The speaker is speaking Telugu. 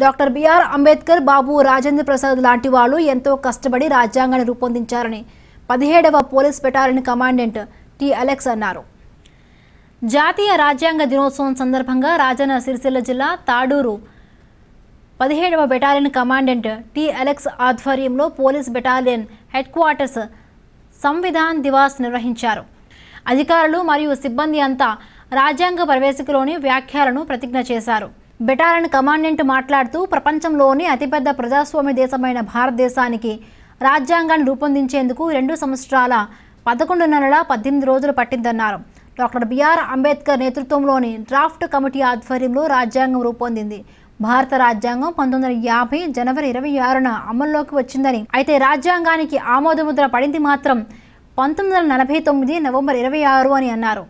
డాక్టర్ బిఆర్ అంబేద్కర్ బాబు రాజేంద్ర ప్రసాద్ లాంటి వాళ్ళు ఎంతో కష్టపడి రాజ్యాంగాన్ని రూపొందించారని పదిహేడవ police battalion commandant T Alex అన్నారు జాతీయ రాజ్యాంగ దినోత్సవం సందర్భంగా రాజన్న సిరిసిల్ల జిల్లా తాడూరు పదిహేడవ బెటాలియన్ కమాండెంట్ టి అలెక్స్ ఆధ్వర్యంలో police battalion headquarters Samvidhan Diwas నిర్వహించారు అధికారులు మరియు సిబ్బంది అంతా రాజ్యాంగ ప్రవేశికలోని వ్యాఖ్యలను ప్రతిజ్ఞ చేశారు బెటాలన్ కమాండెంట్ మాట్లాడుతూ ప్రపంచంలోని అతిపెద్ద ప్రజాస్వామ్య దేశమైన భారతదేశానికి రాజ్యాంగాన్ని రూపొందించేందుకు రెండు సంవత్సరాల పదకొండు నెలల పద్దెనిమిది రోజులు పట్టిందన్నారు డాక్టర్ బిఆర్ అంబేద్కర్ నేతృత్వంలోని డ్రాఫ్ట్ కమిటీ ఆధ్వర్యంలో రాజ్యాంగం రూపొందింది భారత రాజ్యాంగం పంతొమ్మిది వందల యాభై జనవరి ఇరవై ఆరున అమల్లోకి వచ్చిందని అయితే రాజ్యాంగానికి ఆమోదముద్ర పడింది మాత్రం పంతొమ్మిది వందల నలభై తొమ్మిది నవంబర్ ఇరవై ఆరు అని అన్నారు